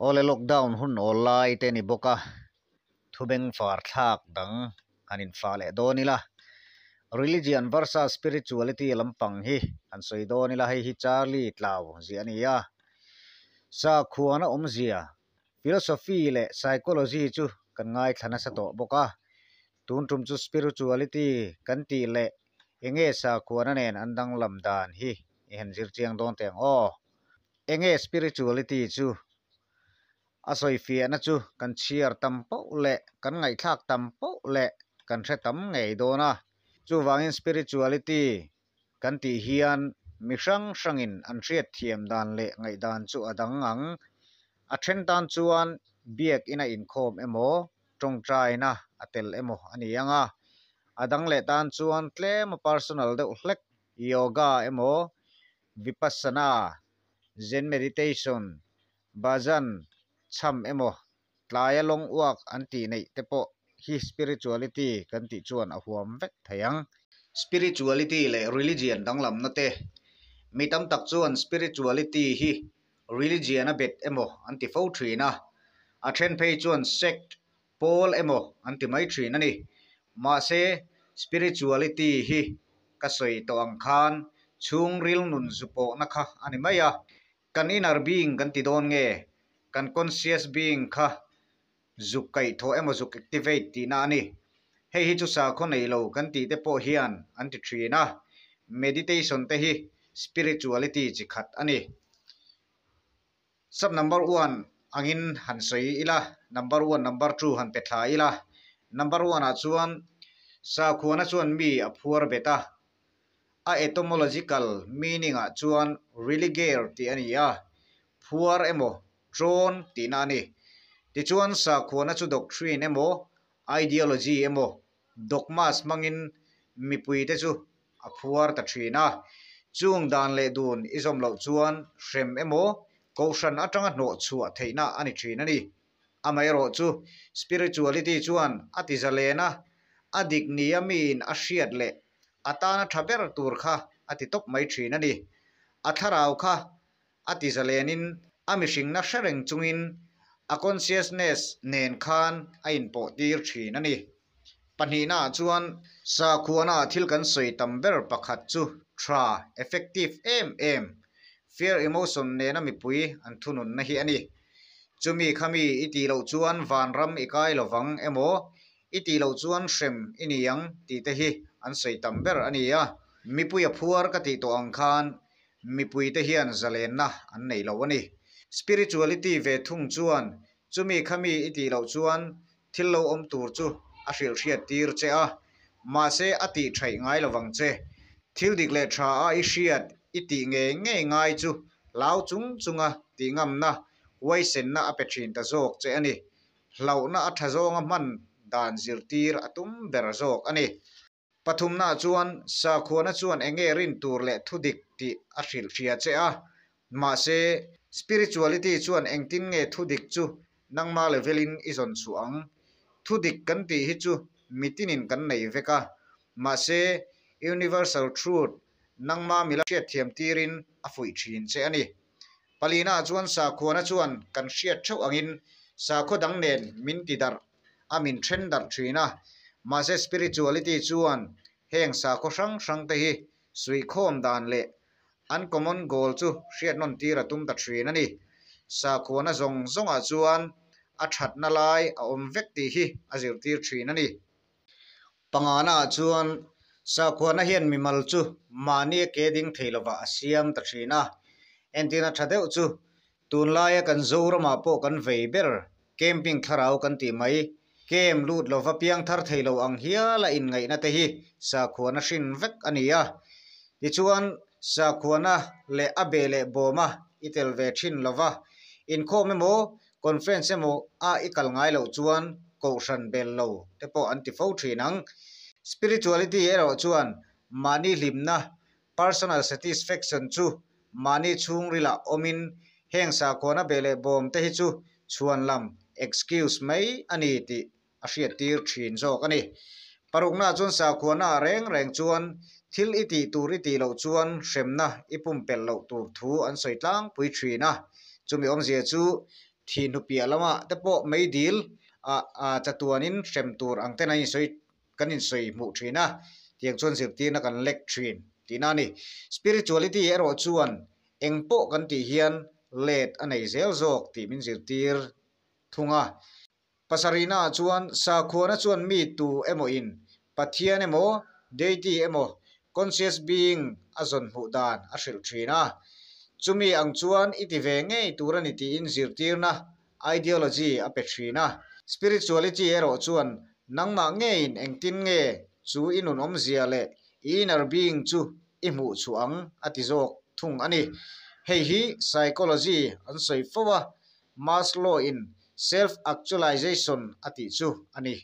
โอเลล็อกดาวน์หุ่นออนไลน์เตนิบก้าทุบเองฟาร์ทักดังอันนี้ฟ้าเลดอนิล่ะ religion versus spirituality ลำพังฮีอันสุดอนิล่ะให้ฮิจาร์ลีตลาวเจีอนี้อ่ะสักขวานอมเจียฟิโลสอฟีเล่ p s y c h o l o จูกันง่ายทันสตอบก้าตุนตุมจู s p i r i t u ลิตี้กันตีเล่เองสักขวานเนี่ยนั่นดังลำดานฮีเห็นจริงจังโดนเตียงโอเอเองสปิริตชวลิตี้จู asoi fia na chu kan chiar tampo le kan ngai thak tampo le kan re tam ngei dona chu in spirituality kan ti hian mi sang sang sangin an riat thiam dan le ngai dan chu adang ang a then dan chuan biak ina in khom emo trong trai na atel emo ani anga adang le tan chuan tle ma personal de hlek yoga emo vipassana zen meditation bhajan ชัมเอโมลายลงอวกอันตีในเตโปฮิสปิริตวลิตี้กันติชวนอหัวมเวทยังสปิริตวลิตี้เลยริลิเจียนดังลำนัตเตมีตั้มตักชวนสปิริตวลิตี้ฮิริลิเจียนอเบ็ดเอโมอันตีโฟทรีนะอาเทนเพย์ชวนเซ็กโพลเอโมอันตีไมทรีนั่นนี่มาเซสปิริตวลิตี้ฮีก็สวยตัวอังคานช่วงริลนุนสุโปนัะคะอันนี้ไม่ยากกันอินาร์บิงกันติดโดนเง kan conscious being kha zuk kai tho emo zuk activate ti na ni hei hi chu sa kho nei lo kan ti te po hian an ti thri na meditation te hi spirituality chi khat ani sub number 1 angin han sei ila number 1 number 2 han pe thla ila number 1 a chuan sa khuana chuan mi a phuar beta a etymological meaning a chuan religious ti ania phuar emo tron tina ni ti chuan sa khona chu doctrine emo ideology emo dogmas mangin mipui te chu aphuar ta thina chung dan le dun izom lo chuan hrem emo koshan atanga no chu a theina ani thina ni amairo chu spirituality chuan atizalena adik niyamin ashiat le atana thaber tur kha atitop mai thina ni atharau kha atizalenin amishing na shareng chungin a consciousness nen khan a in po tir thin ani panina chuan sa khuana thil kan soi tam ber pakhat chu tra effective em em fear emotion ne na mi pui an thunun na hi ani chumi khami iti lo chuan van ram ikai lovang emo iti lo chuan shrem iniang ti te hi an soi tam ber ani a mipui a phuar ka ti to ang khan mipui te hian zalen na an nei lo ani spirituality về thung chuan chumi khami iti lo chuan thil lo om tur chu a hril hriat tir che a ma se ati thai ngai lovang che thil dik le tha a i hriat iti nge nge ngai chu lao chung chunga ti ngam na wai sen na a pe thin ta zok che ani hlau na a tha zonga man dan zir tir atum ber zok ani pathum na chuan sa khona chuan enge rin tur le thudik ti a hril hria che a ma se spirituality chuan engtin nge thudik chu nangma levelin izon suang thudik kan ti hi chu mitinin kan nei veka ma se universal truth nangma mila che thiam tirin afui thin che ani palina chuan sa khona chuan kan hriat thau angin sa kho dang nen min ti dar amin then dar thina ma se spirituality chuan heng sa kho sang sang te hi sui khom dan le uncommon goal chu hriat non tira tum ta thrin ani sa khona zong zong a chuan a thatna lai a om vek ti hi a zir tir thrin ani pangana chuan sa khona hian mimal chu mani ke ding theilowa asiam ta na entina thadeu chu tun lai kan zorama po kan veiber camping tharau kan ti mai kem lut lova piang thar theilo ang hiala in ngai na te hi sa khona shin vek ania ti chuan sa khuana le abele boma itel ve thin lova in kho memo conference mo a ikal ngai lo chuan ko ran bel lo te po anti fo thinang spirituality ero chuan mani limna personal satisfaction chu mani chung rila omin heng sa khona bele bom te hi chu chuan lam excuse mai ani ti a hriat tir thin zo kani parukna chun sa khona reng ทิลอิติตูริติเราชวนเชมนะอิปุ่มเป็นเราตูทูอันสอยตั้งปุยทรีนะจุมีองเสียชูทีนุเปียละมาแต่ปอไม่ดีลอ่าอ่าจัตัวนินเสมตูรังเทนายสอยกันินสอยมุทรีนะเทียงชวนเสียตีนักันเล็กทีนทีนั่นนี่สปิริตชวลิตี้เราชวนเอ็งพอกันตีเฮียนเลดอันไหนเซลโจกทีมินเสียตีร์ทุงะภาษาอินาชวนสักวนชวนมีตัวเอโมอินปัทเทียนเอโมเดย์ที่เอโม conscious being azon mu dan a hril thina chumi ang chuan iti ve nge turani ti in zirtirna ideology a pe thina spirituality ero chuan nangma nge in engtin nge chu inun om zia le inner being chu imu chu ang atizok thung ani hei hi psychology an soi fowa maslow in self actualization ati chu ani